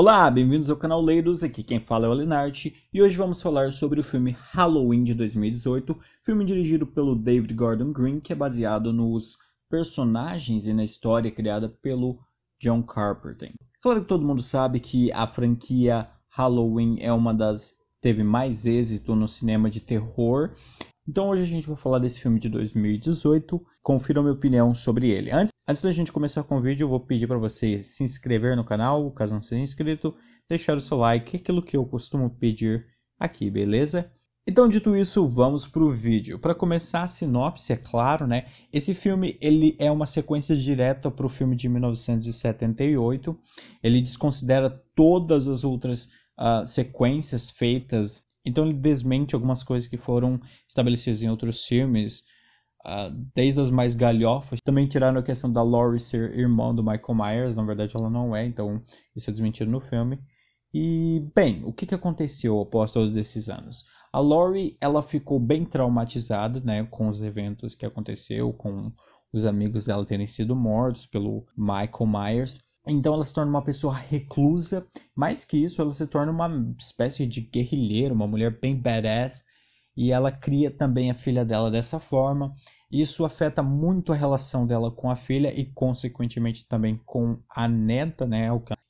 Olá, bem-vindos ao canal Leiros, aqui quem fala é o Alenarte e hoje vamos falar sobre o filme Halloween de 2018, filme dirigido pelo David Gordon Green, que é baseado nos personagens e na história criada pelo John Carpenter. Claro que todo mundo sabe que a franquia Halloween é uma das teve mais êxito no cinema de terror. Então hoje a gente vai falar desse filme de 2018, confira a minha opinião sobre ele. Antes Antes da gente começar com o vídeo, eu vou pedir para você se inscrever no canal, caso não seja inscrito, deixar o seu like, aquilo que eu costumo pedir aqui, beleza? Então, dito isso, vamos para o vídeo. Para começar a sinopse, é claro, né? Esse filme ele é uma sequência direta para o filme de 1978. Ele desconsidera todas as outras uh, sequências feitas. Então, ele desmente algumas coisas que foram estabelecidas em outros filmes ah, desde as mais galhofas. Também tiraram a questão da Laurie ser irmã do Michael Myers, na verdade ela não é, então isso é desmentido no filme. E, bem, o que, que aconteceu após todos esses anos? A Laurie, ela ficou bem traumatizada, né, com os eventos que aconteceu, com os amigos dela terem sido mortos pelo Michael Myers. Então ela se torna uma pessoa reclusa, mais que isso, ela se torna uma espécie de guerrilheira, uma mulher bem badass, e ela cria também a filha dela dessa forma. Isso afeta muito a relação dela com a filha e, consequentemente, também com a neta, né?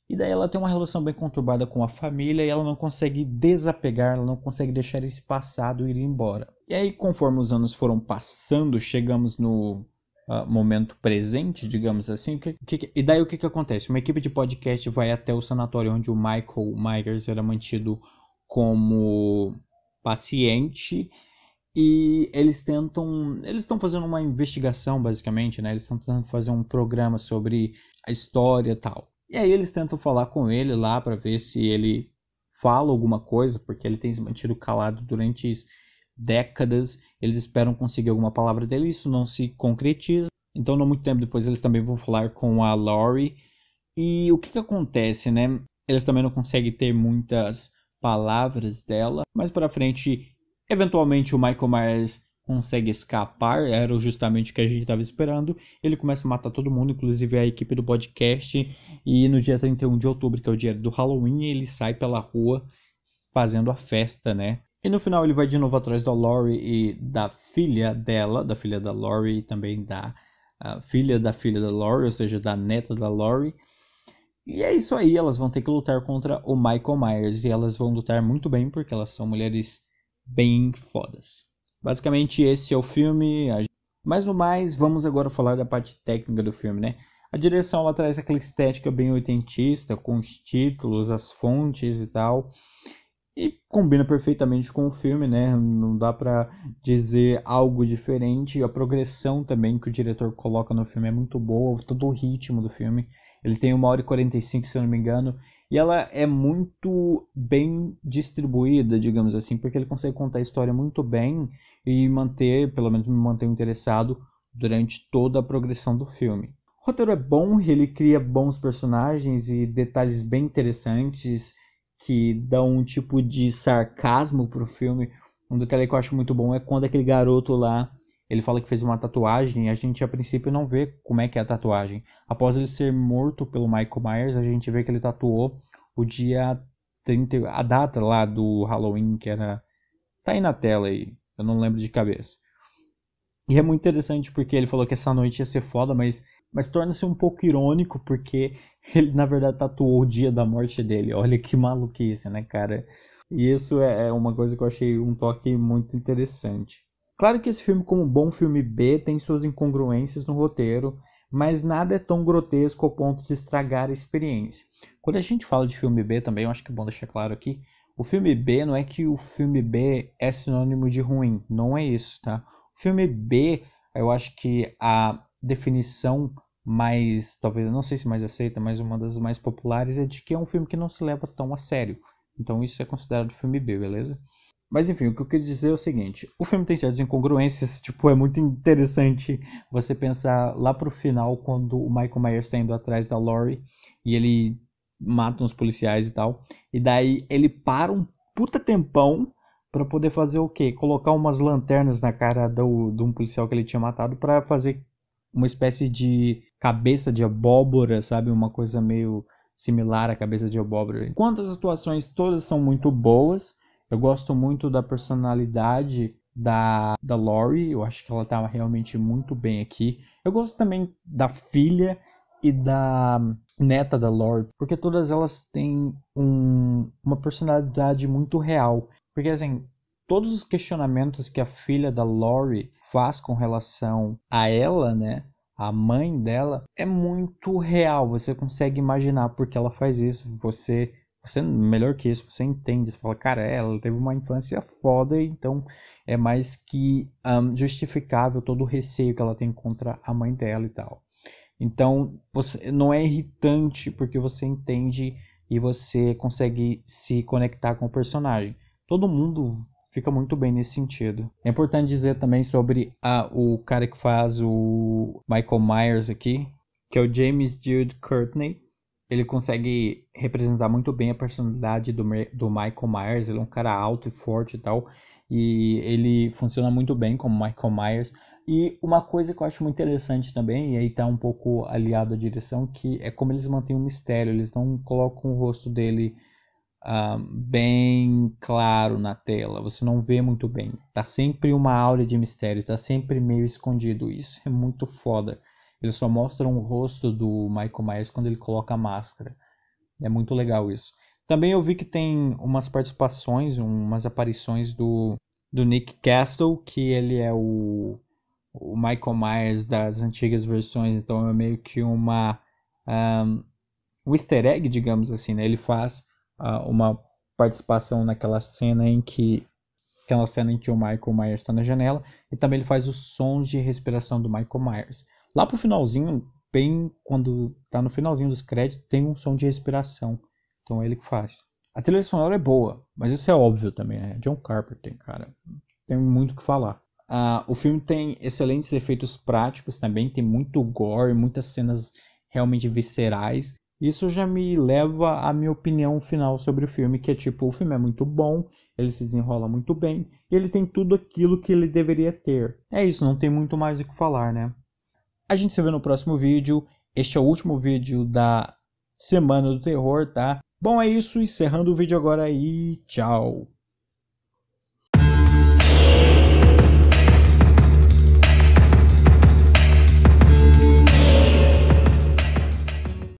E daí ela tem uma relação bem conturbada com a família e ela não consegue desapegar, ela não consegue deixar esse passado ir embora. E aí, conforme os anos foram passando, chegamos no Uh, momento presente, digamos assim. Que, que, e daí o que, que acontece? Uma equipe de podcast vai até o sanatório onde o Michael Myers era mantido como paciente e eles tentam, eles estão fazendo uma investigação basicamente, né? Eles estão tentando fazer um programa sobre a história e tal. E aí eles tentam falar com ele lá para ver se ele fala alguma coisa, porque ele tem se mantido calado durante décadas. Eles esperam conseguir alguma palavra dele, isso não se concretiza. Então, não muito tempo depois, eles também vão falar com a Laurie. E o que, que acontece, né? Eles também não conseguem ter muitas palavras dela. Mais para frente, eventualmente o Michael Myers consegue escapar, era justamente o que a gente estava esperando. Ele começa a matar todo mundo, inclusive a equipe do podcast. E no dia 31 de outubro, que é o dia do Halloween, ele sai pela rua fazendo a festa, né? E no final ele vai de novo atrás da Laurie e da filha dela, da filha da Laurie e também da ah, filha da filha da Laurie, ou seja, da neta da Laurie. E é isso aí, elas vão ter que lutar contra o Michael Myers e elas vão lutar muito bem porque elas são mulheres bem fodas. Basicamente, esse é o filme. Mas no mais, vamos agora falar da parte técnica do filme, né? A direção ela traz aquela estética bem oitentista, com os títulos, as fontes e tal e combina perfeitamente com o filme, né? Não dá para dizer algo diferente. A progressão também que o diretor coloca no filme é muito boa, todo o ritmo do filme. Ele tem uma hora e 45, se eu não me engano, e ela é muito bem distribuída, digamos assim, porque ele consegue contar a história muito bem e manter, pelo menos me manter interessado durante toda a progressão do filme. O roteiro é bom, ele cria bons personagens e detalhes bem interessantes que dá um tipo de sarcasmo pro filme. Um detalhe que eu acho muito bom é quando aquele garoto lá, ele fala que fez uma tatuagem, e a gente a princípio não vê como é que é a tatuagem. Após ele ser morto pelo Michael Myers, a gente vê que ele tatuou o dia 30, a data lá do Halloween, que era tá aí na tela aí, eu não lembro de cabeça. E é muito interessante porque ele falou que essa noite ia ser foda, mas mas torna-se um pouco irônico porque ele na verdade tatuou o dia da morte dele. Olha que maluquice, né, cara? E isso é, é uma coisa que eu achei um toque muito interessante. Claro que esse filme, como bom filme B, tem suas incongruências no roteiro, mas nada é tão grotesco ao ponto de estragar a experiência. Quando a gente fala de filme B também, eu acho que é bom deixar claro aqui, o filme B não é que o filme B é sinônimo de ruim, não é isso, tá? O filme B, eu acho que a definição mais, talvez, não sei se mais aceita, mas uma das mais populares é de que é um filme que não se leva tão a sério. Então isso é considerado filme B, beleza? Mas enfim, o que eu queria dizer é o seguinte: o filme tem certas incongruências, tipo, é muito interessante você pensar lá pro final, quando o Michael Myers está indo atrás da Laurie e ele mata uns policiais e tal, e daí ele para um puta tempão para poder fazer o quê? Colocar umas lanternas na cara do, de um policial que ele tinha matado para fazer uma espécie de cabeça de abóbora, sabe? Uma coisa meio similar à cabeça de abóbora. Enquanto as atuações, todas são muito boas. Eu gosto muito da personalidade da, da Lori, eu acho que ela tá realmente muito bem aqui. Eu gosto também da filha e da neta da Lori, porque todas elas têm um, uma personalidade muito real. Porque assim, todos os questionamentos que a filha da Lori faz com relação a ela, né? A mãe dela é muito real. Você consegue imaginar por que ela faz isso. Você, você melhor que isso, você entende. Você fala, cara, é, ela teve uma infância foda, então é mais que um, justificável todo o receio que ela tem contra a mãe dela e tal. Então, você, não é irritante porque você entende e você consegue se conectar com o personagem. Todo mundo fica muito bem nesse sentido. É importante dizer também sobre a, o cara que faz o Michael Myers aqui, que é o James Jude Courtney. Ele consegue representar muito bem a personalidade do, do Michael Myers. Ele é um cara alto e forte e tal. E ele funciona muito bem como Michael Myers. E uma coisa que eu acho muito interessante também, e aí tá um pouco aliado à direção, que é como eles mantêm o mistério. Eles não colocam o rosto dele ah, bem claro na tela, você não vê muito bem. Tá sempre uma aura de mistério, tá sempre meio escondido. Isso é muito foda. Eles só mostram o rosto do Michael Myers quando ele coloca a máscara. É muito legal isso. Também eu vi que tem umas participações, umas aparições do, do Nick Castle, que ele é o, o Michael Myers das antigas versões, então é meio que uma um, ah, um easter egg, digamos assim, né? Ele faz uma participação naquela cena em que aquela cena em que o Michael Myers está na janela e também ele faz os sons de respiração do Michael Myers. Lá pro finalzinho, bem quando tá no finalzinho dos créditos, tem um som de respiração. Então é ele que faz. A trilha sonora é boa, mas isso é óbvio também, né? John Carpenter, cara. Tem muito o que falar. Ah, o filme tem excelentes efeitos práticos também, tem muito gore, muitas cenas realmente viscerais. Isso já me leva à minha opinião final sobre o filme, que é tipo, o filme é muito bom, ele se desenrola muito bem, e ele tem tudo aquilo que ele deveria ter. É isso, não tem muito mais o que falar, né? A gente se vê no próximo vídeo. Este é o último vídeo da Semana do Terror, tá? Bom, é isso, encerrando o vídeo agora e tchau!